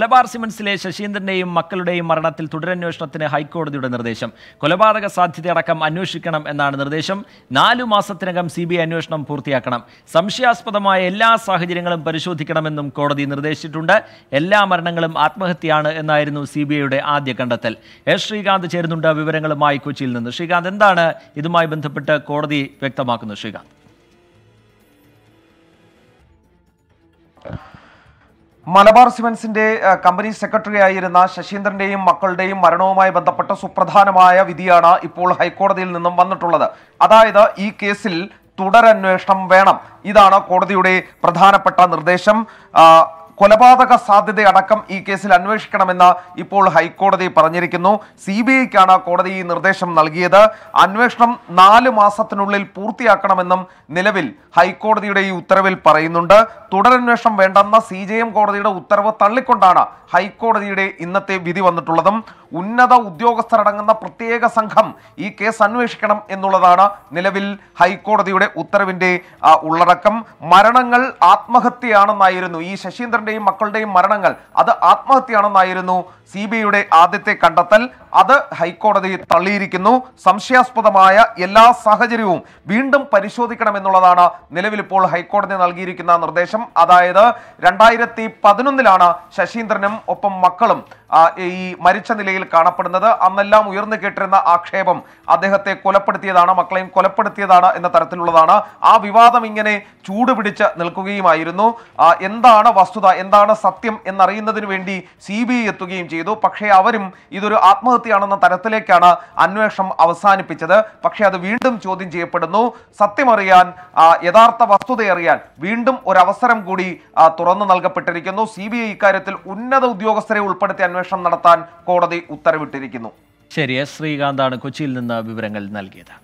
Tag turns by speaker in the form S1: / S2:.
S1: കൊലപാർ സിമൻസിലെ ശശീന്ദ്രന്റെയും മക്കളുടെയും മരണത്തിൽ തുടരന്വേഷണത്തിന് ഹൈക്കോടതിയുടെ നിർദ്ദേശം കൊലപാതക സാധ്യതയടക്കം അന്വേഷിക്കണം എന്നാണ് നിർദ്ദേശം നാലു മാസത്തിനകം സി അന്വേഷണം പൂർത്തിയാക്കണം സംശയാസ്പദമായ എല്ലാ സാഹചര്യങ്ങളും പരിശോധിക്കണമെന്നും കോടതി നിർദ്ദേശിച്ചിട്ടുണ്ട് എല്ലാ മരണങ്ങളും ആത്മഹത്യയാണ് എന്നായിരുന്നു സി ആദ്യ കണ്ടെത്തൽ എസ് ശ്രീകാന്ത് ചേരുന്നുണ്ട് വിവരങ്ങളുമായി കൊച്ചിയിൽ നിന്ന് ശ്രീകാന്ത് എന്താണ് ഇതുമായി ബന്ധപ്പെട്ട് കോടതി വ്യക്തമാക്കുന്നത് ശ്രീകാന്ത്
S2: മലബാർ സിമെന്റ്സിന്റെ കമ്പനി സെക്രട്ടറി ആയിരുന്ന ശശീന്ദ്രന്റെയും മക്കളുടെയും മരണവുമായി ബന്ധപ്പെട്ട സുപ്രധാനമായ വിധിയാണ് ഇപ്പോൾ ഹൈക്കോടതിയിൽ നിന്നും വന്നിട്ടുള്ളത് അതായത് ഈ കേസിൽ തുടരന്വേഷണം വേണം ഇതാണ് കോടതിയുടെ പ്രധാനപ്പെട്ട നിർദ്ദേശം കൊലപാതക സാധ്യതയടക്കം ഈ കേസിൽ അന്വേഷിക്കണമെന്ന് ഇപ്പോൾ ഹൈക്കോടതി പറഞ്ഞിരിക്കുന്നു സി ബി ഐക്കാണ് കോടതി ഈ നിർദ്ദേശം നൽകിയത് അന്വേഷണം നാല് മാസത്തിനുള്ളിൽ പൂർത്തിയാക്കണമെന്നും നിലവിൽ ഹൈക്കോടതിയുടെ ഈ ഉത്തരവിൽ പറയുന്നുണ്ട് തുടരന്വേഷണം വേണ്ടെന്ന സി ജെ എം കോടതിയുടെ ഉത്തരവ് തള്ളിക്കൊണ്ടാണ് ഹൈക്കോടതിയുടെ ഇന്നത്തെ വിധി വന്നിട്ടുള്ളതും ഉന്നത ഉദ്യോഗസ്ഥരടങ്ങുന്ന പ്രത്യേക സംഘം ഈ കേസ് അന്വേഷിക്കണം എന്നുള്ളതാണ് നിലവിൽ ഹൈക്കോടതിയുടെ ഉത്തരവിന്റെ ഉള്ളടക്കം മരണങ്ങൾ ആത്മഹത്യയാണെന്നായിരുന്നു ഈ ശശീന്ദ്രൻ ഭർത്താവിന്റെയും മക്കളുടെയും മരണങ്ങൾ അത് ആത്മഹത്യയാണെന്നായിരുന്നു സി ബി ഐയുടെ ആദ്യത്തെ കണ്ടെത്തൽ അത് ഹൈക്കോടതി തള്ളിയിരിക്കുന്നു സംശയാസ്പദമായ എല്ലാ സാഹചര്യവും വീണ്ടും പരിശോധിക്കണമെന്നുള്ളതാണ് നിലവിൽ ഇപ്പോൾ ഹൈക്കോടതി നൽകിയിരിക്കുന്ന നിർദ്ദേശം അതായത് രണ്ടായിരത്തി പതിനൊന്നിലാണ് ശശീന്ദ്രനും ഒപ്പം മക്കളും ഈ മരിച്ച നിലയിൽ കാണപ്പെടുന്നത് അന്നെല്ലാം ഉയർന്നു കേട്ടിരുന്ന ആക്ഷേപം അദ്ദേഹത്തെ കൊലപ്പെടുത്തിയതാണ് മക്കളെയും കൊലപ്പെടുത്തിയതാണ് എന്ന തരത്തിലുള്ളതാണ് ആ വിവാദം ഇങ്ങനെ ചൂടുപിടിച്ച് നിൽക്കുകയുമായിരുന്നു എന്താണ് വസ്തുത എന്താണ് സത്യം എന്നറിയുന്നതിന് വേണ്ടി സി ബി ഐ എത്തുകയും ചെയ്തു പക്ഷേ അവരും ഇതൊരു ആത്മഹത്യയാണെന്ന തരത്തിലേക്കാണ് അന്വേഷണം അവസാനിപ്പിച്ചത് പക്ഷേ അത് വീണ്ടും ചോദ്യം ചെയ്യപ്പെടുന്നു സത്യമറിയാൻ യഥാർത്ഥ വസ്തുതയറിയാൻ വീണ്ടും ഒരവസരം കൂടി തുറന്നു നൽകപ്പെട്ടിരിക്കുന്നു സി ബി ഐ ഇക്കാര്യത്തിൽ ഉന്നത ഉദ്യോഗസ്ഥരെ ഉൾപ്പെടുത്തി അന്വേഷണം നടത്താൻ കോടതി ഉത്തരവിട്ടിരിക്കുന്നു
S1: ശരി എസ് ശ്രീകാന്താണ് കൊച്ചിയിൽ നിന്ന് വിവരങ്ങൾ നൽകിയത്